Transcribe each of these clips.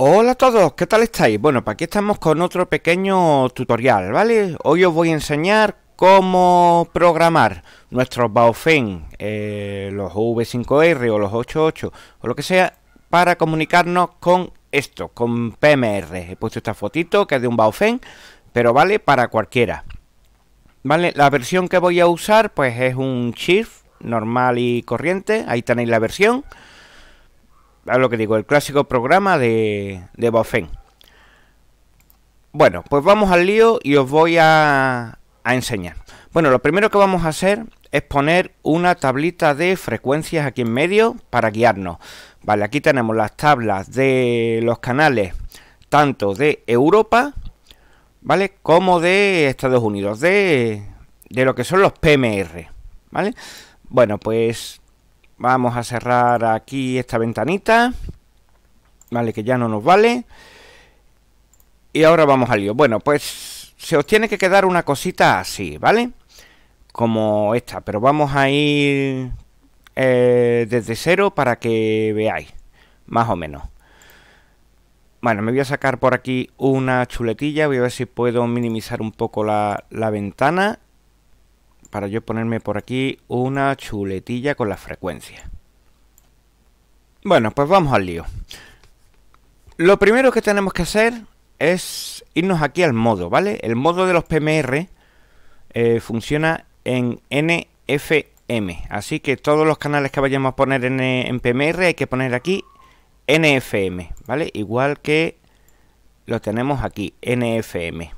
Hola a todos, ¿qué tal estáis? Bueno, pues aquí estamos con otro pequeño tutorial, ¿vale? Hoy os voy a enseñar cómo programar nuestros Baufen eh, los V5R o los 88 o lo que sea, para comunicarnos con esto, con PMR. He puesto esta fotito que es de un Baufen, pero vale para cualquiera. ¿Vale? La versión que voy a usar pues es un Shift normal y corriente, ahí tenéis la versión a lo que digo, el clásico programa de, de Bueno, pues vamos al lío y os voy a, a enseñar. Bueno, lo primero que vamos a hacer es poner una tablita de frecuencias aquí en medio para guiarnos. Vale, aquí tenemos las tablas de los canales tanto de Europa, ¿vale? Como de Estados Unidos, de, de lo que son los PMR, ¿vale? Bueno, pues Vamos a cerrar aquí esta ventanita. Vale, que ya no nos vale. Y ahora vamos al lío. Bueno, pues se os tiene que quedar una cosita así, ¿vale? Como esta, pero vamos a ir eh, desde cero para que veáis, más o menos. Bueno, me voy a sacar por aquí una chuletilla. Voy a ver si puedo minimizar un poco la, la ventana para yo ponerme por aquí una chuletilla con la frecuencia. Bueno, pues vamos al lío. Lo primero que tenemos que hacer es irnos aquí al modo, ¿vale? El modo de los PMR eh, funciona en NFM. Así que todos los canales que vayamos a poner en, eh, en PMR hay que poner aquí NFM, ¿vale? Igual que lo tenemos aquí, NFM.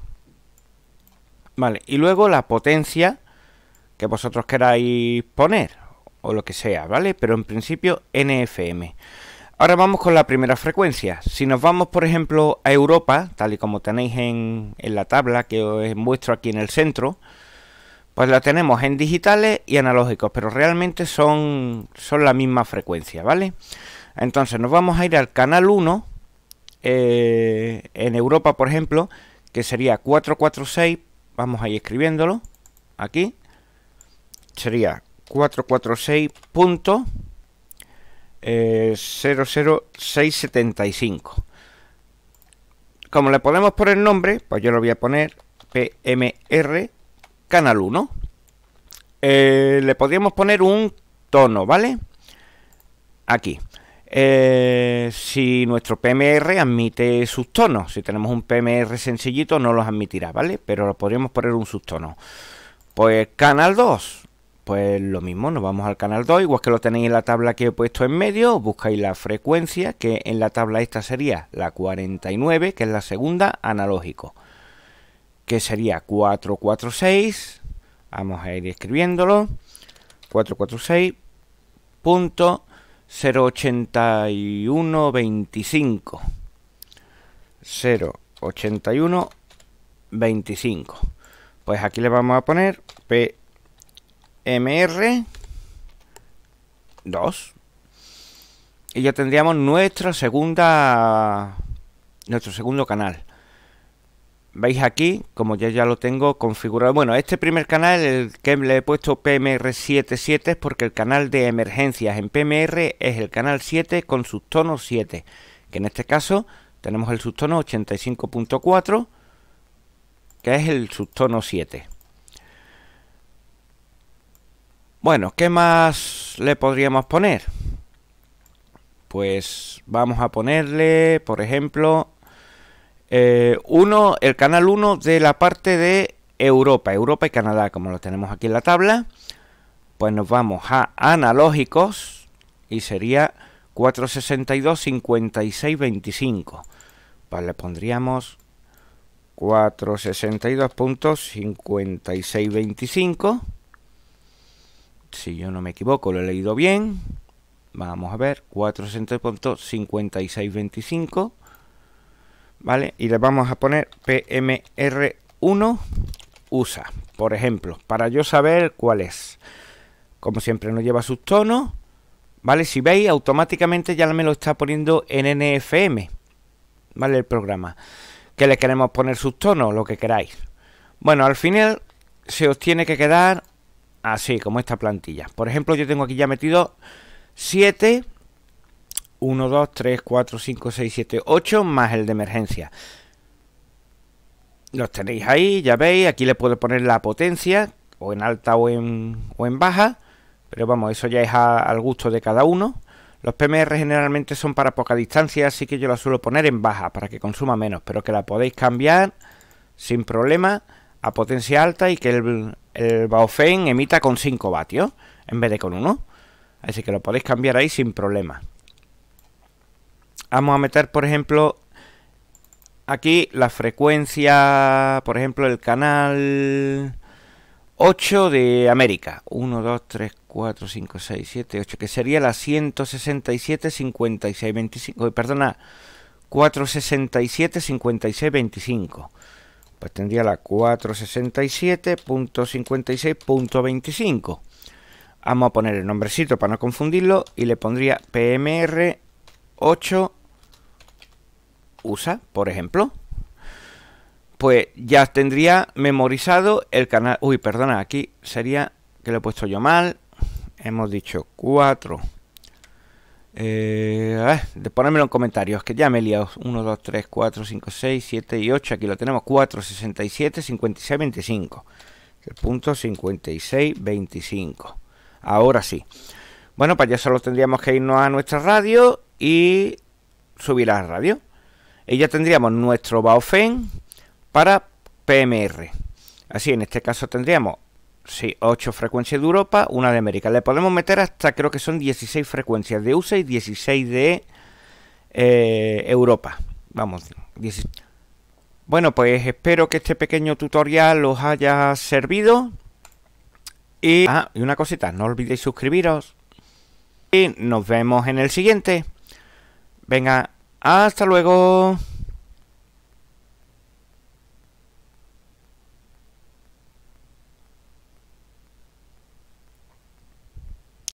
Vale, y luego la potencia que vosotros queráis poner o lo que sea, ¿vale? Pero en principio NFM. Ahora vamos con la primera frecuencia. Si nos vamos, por ejemplo, a Europa, tal y como tenéis en, la tabla que os muestro aquí en el centro, pues la tenemos en digitales y analógicos, pero realmente son, son la misma frecuencia, ¿vale? Entonces nos vamos a ir al canal 1, eh, en Europa, por ejemplo, que sería 446, vamos a ir escribiéndolo, aquí, sería 446.00675. Eh, Como le podemos poner nombre, pues yo lo voy a poner PMR Canal 1. Eh, le podríamos poner un tono, ¿vale? Aquí. Eh, si nuestro PMR admite subtonos, si tenemos un PMR sencillito no los admitirá, ¿vale? Pero lo podríamos poner un subtono. Pues canal 2, pues lo mismo, nos vamos al canal 2, igual que lo tenéis en la tabla que he puesto en medio, buscáis la frecuencia, que en la tabla esta sería la 49, que es la segunda, analógico, que sería 446, vamos a ir escribiéndolo, 446.08125, 08125, pues aquí le vamos a poner P MR 2 y ya tendríamos nuestra segunda nuestro segundo canal veis aquí como ya ya lo tengo configurado bueno este primer canal el que le he puesto PMR 77 es porque el canal de emergencias en PMR es el canal 7 con subtono 7 que en este caso tenemos el subtono 85.4 que es el subtono 7 bueno, ¿qué más le podríamos poner? Pues vamos a ponerle, por ejemplo, eh, uno, el canal 1 de la parte de Europa, Europa y Canadá, como lo tenemos aquí en la tabla. Pues nos vamos a analógicos y sería 462 56 25. Pues le pondríamos 462.5625 si yo no me equivoco, lo he leído bien. Vamos a ver, 400.5625. ¿Vale? Y le vamos a poner PMR1 USA, por ejemplo, para yo saber cuál es. Como siempre, no lleva sus tonos. ¿Vale? Si veis, automáticamente ya me lo está poniendo en NFM. ¿Vale? El programa. Que le queremos poner sus tonos, lo que queráis. Bueno, al final se os tiene que quedar así como esta plantilla. Por ejemplo, yo tengo aquí ya metido 7, 1, 2, 3, 4, 5, 6, 7, 8, más el de emergencia. Los tenéis ahí, ya veis, aquí le puedo poner la potencia, o en alta o en, o en baja, pero vamos, eso ya es al gusto de cada uno. Los PMR generalmente son para poca distancia, así que yo la suelo poner en baja para que consuma menos, pero que la podéis cambiar sin problema a potencia alta y que el, el Baofeng emita con 5 vatios en vez de con 1. Así que lo podéis cambiar ahí sin problema. Vamos a meter, por ejemplo, aquí la frecuencia, por ejemplo, el canal 8 de América. 1, 2, 3, 4, 5, 6, 7, 8, que sería la 167, 56, 25. Perdona, 467, 56, 25 pues tendría la 467.56.25. Vamos a poner el nombrecito para no confundirlo y le pondría PMR 8 USA, por ejemplo. Pues ya tendría memorizado el canal... Uy, perdona, aquí sería que lo he puesto yo mal. Hemos dicho 4 eh, eh, ponérmelo en comentarios, que ya me he liado. 1, 2, 3, 4, 5, 6, 7 y 8. Aquí lo tenemos. 4, 67, 56, 25. El punto 56, 25. Ahora sí. Bueno, pues ya solo tendríamos que irnos a nuestra radio y subir a la radio. Y ya tendríamos nuestro Baufen para PMR. Así, en este caso tendríamos Sí, 8 frecuencias de Europa, una de América. Le podemos meter hasta, creo que son 16 frecuencias de USA y 16 de eh, Europa. Vamos, Bueno, pues espero que este pequeño tutorial os haya servido. Y, ah, y una cosita, no olvidéis suscribiros. Y nos vemos en el siguiente. Venga, hasta luego.